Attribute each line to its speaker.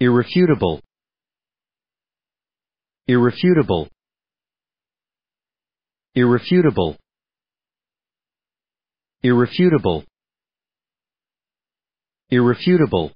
Speaker 1: irrefutable irrefutable irrefutable irrefutable irrefutable